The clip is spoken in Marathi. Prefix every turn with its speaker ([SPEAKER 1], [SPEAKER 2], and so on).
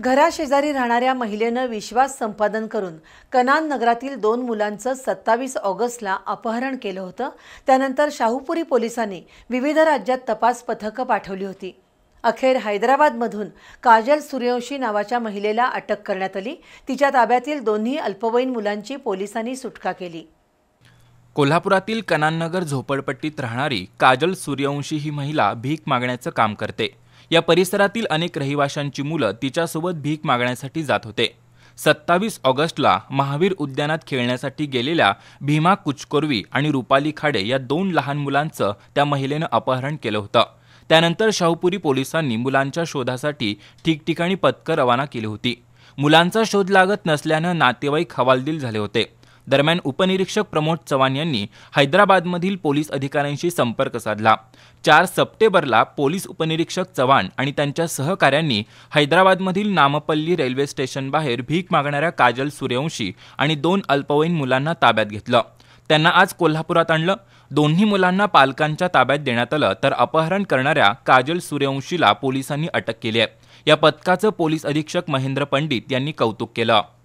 [SPEAKER 1] घराशेजारी राहणाऱ्या महिलेनं विश्वास संपादन करून कनान नगरातील दोन मुलांचं सत्तावीस ऑगस्टला अपहरण केलं होतं त्यानंतर शाहूपुरी पोलिसांनी विविध राज्यात तपास पथकं पाठवली होती अखेर हैदराबादमधून काजल सूर्यवंशी नावाच्या महिलेला अटक करण्यात आली तिच्या ताब्यातील दोन्ही अल्पवयीन मुलांची पोलिसांनी सुटका केली
[SPEAKER 2] कोल्हापुरातील कनाननगर झोपडपट्टीत राहणारी काजल सूर्यवंशी ही महिला भीक मागण्याचं काम करते या परिसरातील अनेक रहिवाशांची मुलं तिच्यासोबत भीक मागण्यासाठी जात होते सत्तावीस ऑगस्टला महावीर उद्यानात खेळण्यासाठी गेलेल्या भीमा कुचकोरवी आणि रुपाली खाडे या दोन लहान मुलांचं त्या महिलेनं अपहरण केलं होतं त्यानंतर शाहूपुरी पोलिसांनी मुलांच्या शोधासाठी ठिकठिकाणी पथकं रवाना केली होती मुलांचा शोध लागत नसल्यानं नातेवाईक हवालदिल झाले होते दरम्यान उपनिरीक्षक प्रमोद चव्हाण यांनी हैदराबादमधील पोलीस अधिकाऱ्यांशी संपर्क साधला चार सप्टेंबरला पोलीस उपनिरीक्षक चव्हाण आणि त्यांच्या सहकाऱ्यांनी हैदराबादमधील नामपल्ली रेल्वे स्टेशनबाहेर भीक मागणाऱ्या काजल सूर्यवंशी आणि दोन अल्पवयीन मुलांना ताब्यात घेतलं त्यांना आज कोल्हापुरात आणलं दोन्ही मुलांना पालकांच्या ताब्यात देण्यात आलं तर अपहरण करणाऱ्या काजल सूर्यवंशीला पोलिसांनी अटक केली आहे या पथकाचं पोलीस अधीक्षक महेंद्र पंडित यांनी कौतुक केलं